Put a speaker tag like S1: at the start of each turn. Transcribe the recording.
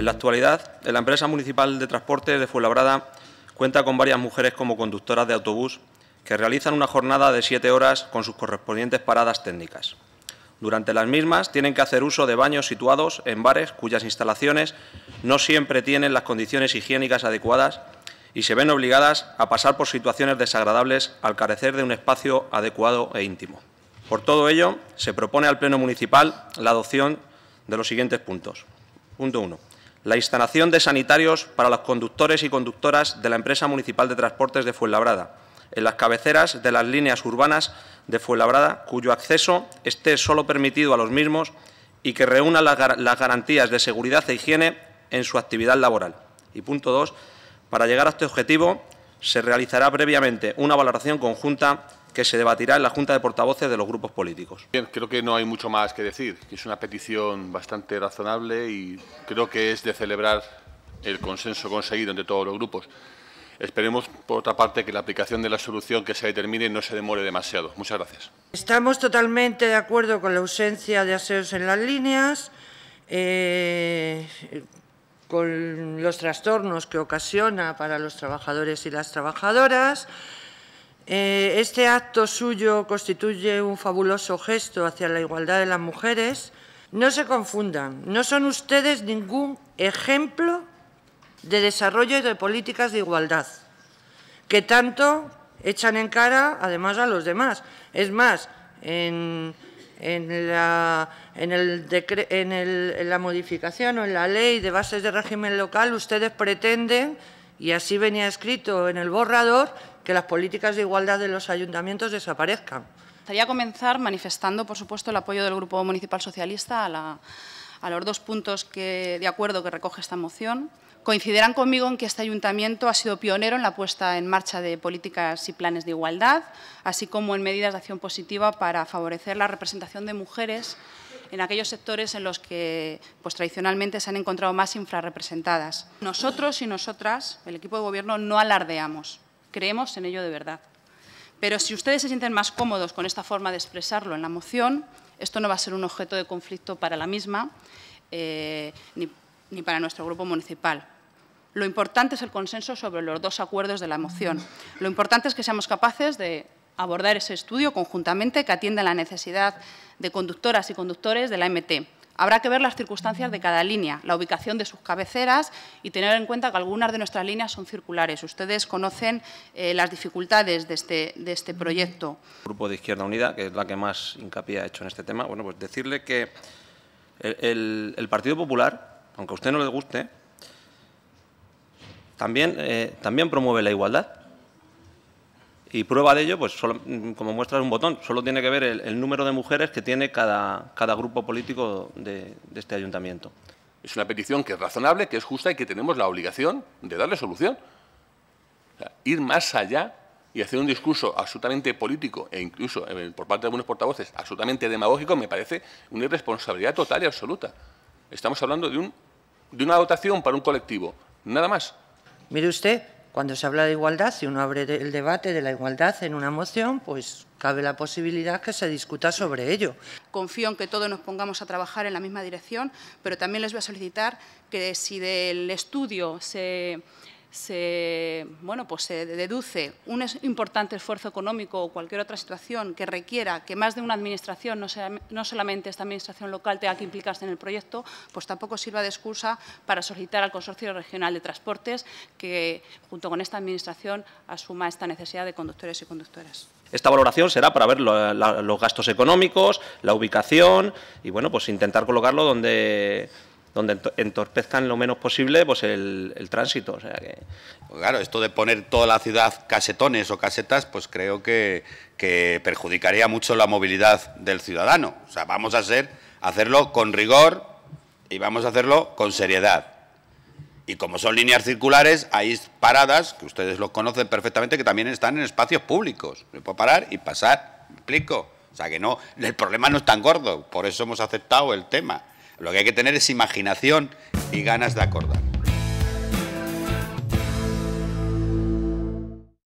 S1: En la actualidad, la empresa municipal de transporte de Fuenlabrada cuenta con varias mujeres como conductoras de autobús que realizan una jornada de siete horas con sus correspondientes paradas técnicas. Durante las mismas tienen que hacer uso de baños situados en bares cuyas instalaciones no siempre tienen las condiciones higiénicas adecuadas y se ven obligadas a pasar por situaciones desagradables al carecer de un espacio adecuado e íntimo. Por todo ello, se propone al Pleno Municipal la adopción de los siguientes puntos. Punto 1 la instalación de sanitarios para los conductores y conductoras de la empresa municipal de transportes de Fuenlabrada, en las cabeceras de las líneas urbanas de Fuenlabrada, cuyo acceso esté solo permitido a los mismos y que reúna las, las garantías de seguridad e higiene en su actividad laboral. Y punto dos, para llegar a este objetivo, se realizará previamente una valoración conjunta que se debatirá en la Junta de Portavoces de los grupos políticos.
S2: Bien, creo que no hay mucho más que decir. Es una petición bastante razonable y creo que es de celebrar el consenso conseguido entre todos los grupos. Esperemos, por otra parte, que la aplicación de la solución que se determine no se demore demasiado. Muchas gracias.
S3: Estamos totalmente de acuerdo con la ausencia de aseos en las líneas. Eh, con los trastornos que ocasiona para los trabajadores y las trabajadoras. Eh, este acto suyo constituye un fabuloso gesto hacia la igualdad de las mujeres. No se confundan, no son ustedes ningún ejemplo de desarrollo y de políticas de igualdad, que tanto echan en cara además a los demás. Es más, en en la, en, el decre, en, el, en la modificación o en la ley de bases de régimen local ustedes pretenden, y así venía escrito en el borrador, que las políticas de igualdad de los ayuntamientos desaparezcan.
S4: Me comenzar manifestando, por supuesto, el apoyo del Grupo Municipal Socialista a la a los dos puntos que, de acuerdo que recoge esta moción. Coincidirán conmigo en que este ayuntamiento ha sido pionero en la puesta en marcha de políticas y planes de igualdad, así como en medidas de acción positiva para favorecer la representación de mujeres en aquellos sectores en los que pues, tradicionalmente se han encontrado más infrarrepresentadas. Nosotros y nosotras, el equipo de gobierno, no alardeamos, creemos en ello de verdad. Pero si ustedes se sienten más cómodos con esta forma de expresarlo en la moción, esto no va a ser un objeto de conflicto para la misma eh, ni, ni para nuestro grupo municipal. Lo importante es el consenso sobre los dos acuerdos de la moción. Lo importante es que seamos capaces de abordar ese estudio conjuntamente que atienda la necesidad de conductoras y conductores de la MT. Habrá que ver las circunstancias de cada línea, la ubicación de sus cabeceras y tener en cuenta que algunas de nuestras líneas son circulares. Ustedes conocen eh, las dificultades de este, de este proyecto.
S1: El Grupo de Izquierda Unida, que es la que más hincapié ha hecho en este tema, bueno, pues decirle que el, Partido Popular, aunque a usted no le guste, también, eh, también promueve la igualdad y prueba de ello, pues solo, mm, como muestra un botón, solo tiene que ver el, número de mujeres que tiene
S2: cada, cada grupo político de, este ayuntamiento. Es una petición que es razonable, que es justa y que tenemos la obligación de darle solución. ir más allá y hacer un discurso absolutamente político e incluso eh, por parte de algunos portavoces absolutamente demagógico me parece una irresponsabilidad total y absoluta. Estamos hablando de, un, de una dotación para un colectivo, nada más.
S3: Mire usted, cuando se habla de igualdad, si uno abre el debate de la igualdad en una moción, pues cabe la posibilidad que se discuta sobre ello.
S4: Confío en que todos nos pongamos a trabajar en la misma dirección, pero también les voy a solicitar que si del estudio se se, bueno, pues se deduce un importante esfuerzo económico o cualquier otra situación que requiera que más de una administración, no, solamente esta administración local, tenga que implicarse en el proyecto, pues tampoco sirva de excusa para solicitar al Consorcio Regional de Transportes que, junto con esta administración, asuma esta necesidad de conductores y conductoras.
S1: Esta valoración será para ver los gastos económicos, la ubicación y, bueno, pues intentar colocarlo donde donde entorpezcan lo menos posible pues el, tránsito. O sea que... Pues claro, esto de poner toda la ciudad casetones o casetas, pues creo que, perjudicaría mucho la movilidad del ciudadano. O sea, vamos a hacer, hacerlo con rigor y vamos a hacerlo con seriedad. Y como son líneas circulares, hay paradas, que ustedes lo conocen perfectamente, que también están en espacios públicos. Me puedo parar y pasar, ¿me explico? O sea que no, el problema no es tan gordo, por eso hemos aceptado el tema. Lo que hay que tener es imaginación y ganas de acordar.